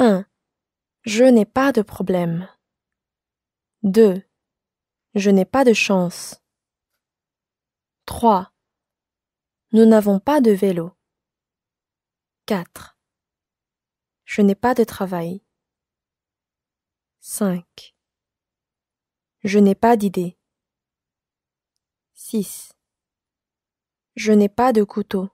1. Je n'ai pas de problème. 2. Je n'ai pas de chance. 3. Nous n'avons pas de vélo. 4. Je n'ai pas de travail. 5. Je n'ai pas d'idée. 6. Je n'ai pas de couteau.